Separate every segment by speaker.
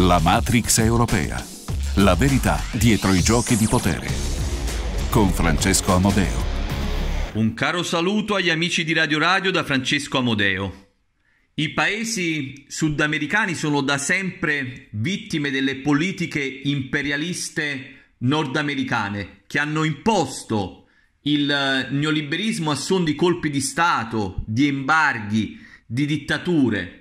Speaker 1: La Matrix europea. La verità dietro i giochi di potere. Con Francesco Amodeo. Un caro saluto agli amici di Radio Radio da Francesco Amodeo. I paesi sudamericani sono da sempre vittime delle politiche imperialiste nordamericane che hanno imposto il neoliberismo a son di colpi di Stato, di embarghi, di dittature.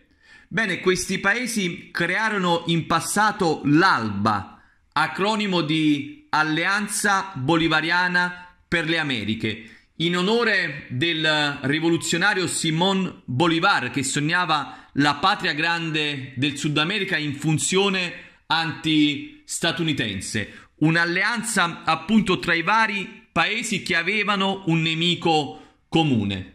Speaker 1: Bene, questi paesi crearono in passato l'ALBA, acronimo di Alleanza Bolivariana per le Americhe, in onore del rivoluzionario Simón Bolivar che sognava la patria grande del Sud America in funzione anti-statunitense, un'alleanza appunto tra i vari paesi che avevano un nemico comune.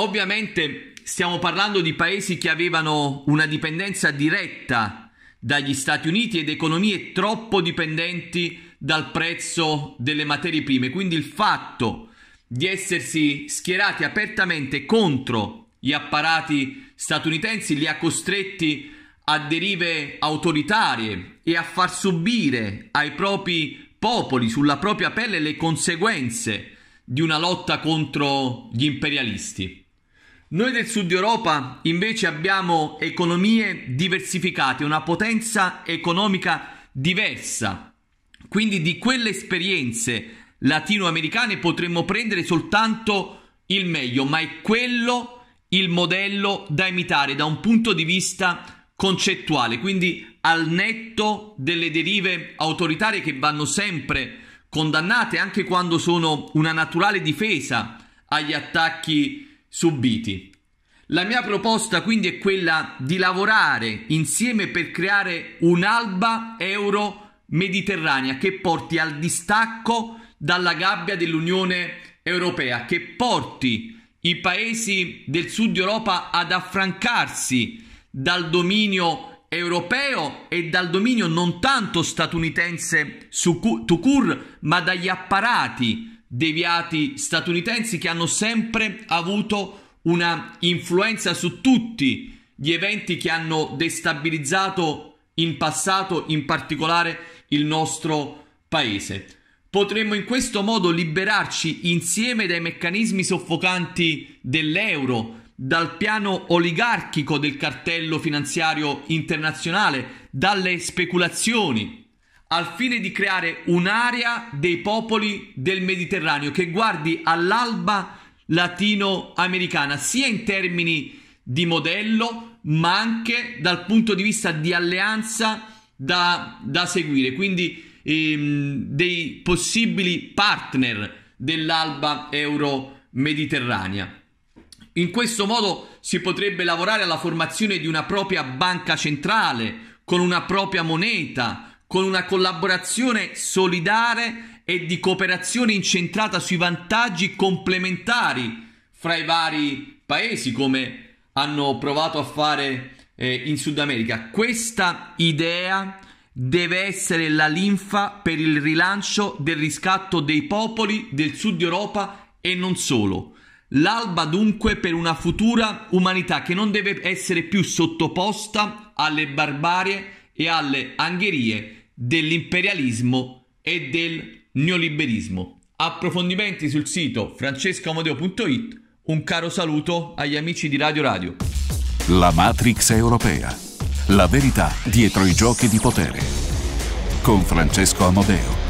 Speaker 1: Ovviamente stiamo parlando di paesi che avevano una dipendenza diretta dagli Stati Uniti ed economie troppo dipendenti dal prezzo delle materie prime, quindi il fatto di essersi schierati apertamente contro gli apparati statunitensi li ha costretti a derive autoritarie e a far subire ai propri popoli sulla propria pelle le conseguenze di una lotta contro gli imperialisti. Noi del Sud Europa invece abbiamo economie diversificate, una potenza economica diversa. Quindi di quelle esperienze latinoamericane potremmo prendere soltanto il meglio, ma è quello il modello da imitare da un punto di vista concettuale, quindi al netto delle derive autoritarie che vanno sempre condannate anche quando sono una naturale difesa agli attacchi subiti. La mia proposta quindi è quella di lavorare insieme per creare un'alba euro-mediterranea che porti al distacco dalla gabbia dell'Unione Europea, che porti i paesi del sud Europa ad affrancarsi dal dominio europeo e dal dominio non tanto statunitense su, tu cur, ma dagli apparati deviati statunitensi che hanno sempre avuto una influenza su tutti gli eventi che hanno destabilizzato in passato, in particolare il nostro paese. Potremmo in questo modo liberarci insieme dai meccanismi soffocanti dell'euro, dal piano oligarchico del cartello finanziario internazionale, dalle speculazioni al fine di creare un'area dei popoli del Mediterraneo che guardi all'alba latinoamericana, sia in termini di modello, ma anche dal punto di vista di alleanza da, da seguire, quindi ehm, dei possibili partner dell'alba euro-mediterranea. In questo modo si potrebbe lavorare alla formazione di una propria banca centrale, con una propria moneta, con una collaborazione solidare e di cooperazione incentrata sui vantaggi complementari fra i vari paesi, come hanno provato a fare eh, in Sud America. Questa idea deve essere la linfa per il rilancio del riscatto dei popoli del Sud Europa e non solo. L'alba dunque per una futura umanità che non deve essere più sottoposta alle barbarie e alle angherie dell'imperialismo e del neoliberismo. Approfondimenti sul sito francescamodeo.it. Un caro saluto agli amici di Radio Radio. La Matrix europea. La verità dietro i giochi di potere. Con Francesco Amodeo.